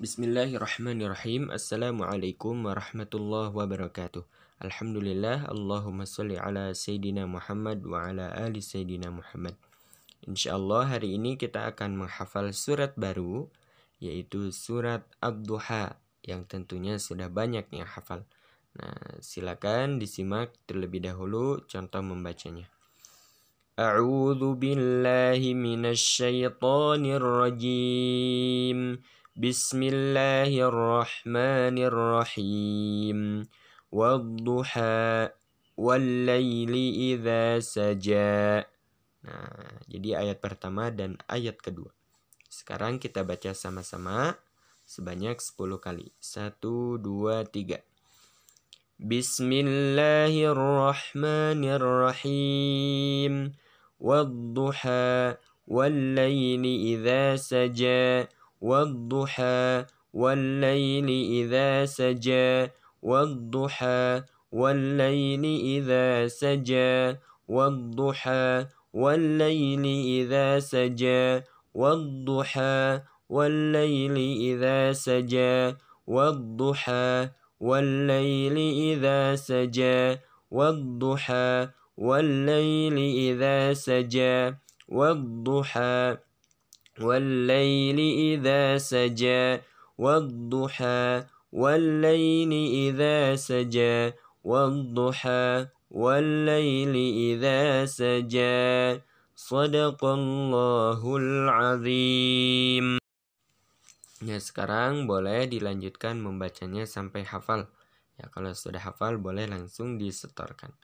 Bismillahirrahmanirrahim. Assalamualaikum warahmatullahi wabarakatuh. Alhamdulillah, Allahumma salli ala Sayyidina Muhammad wa ala ali Sayyidina Muhammad. Insyaallah hari ini kita akan menghafal surat baru yaitu surat Abduha yang tentunya sudah banyak yang hafal. Nah, silakan disimak terlebih dahulu contoh membacanya. A'udzu billahi minasy syaithanir rajim. Bismillahirrahmanirrahim. Wadduha wallayli idza saja. Nah, jadi ayat pertama dan ayat kedua. Sekarang kita baca sama-sama sebanyak 10 kali. 1 2 3. Bismillahirrahmanirrahim. Wadduha wallayli idza saja. والضحى والليل إذا سجى والضحى والليل إذا سجى والضحى والليل إذا سجى والضحى والليل إذا سجى والضحى والليل إذا سجى والضحى والليل إذا سجى والضحى والليل إذا سجى والضحى والليل إذا سجى والضحى والليل إذا سجى صدق الله العظيم Ya sekarang boleh dilanjutkan membacanya sampai hafal Ya kalau sudah hafal boleh langsung disetorkan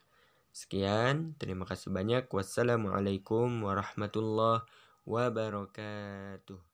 Sekian, terima kasih banyak. Wassalamualaikum warahmatullahi wabarakatuh.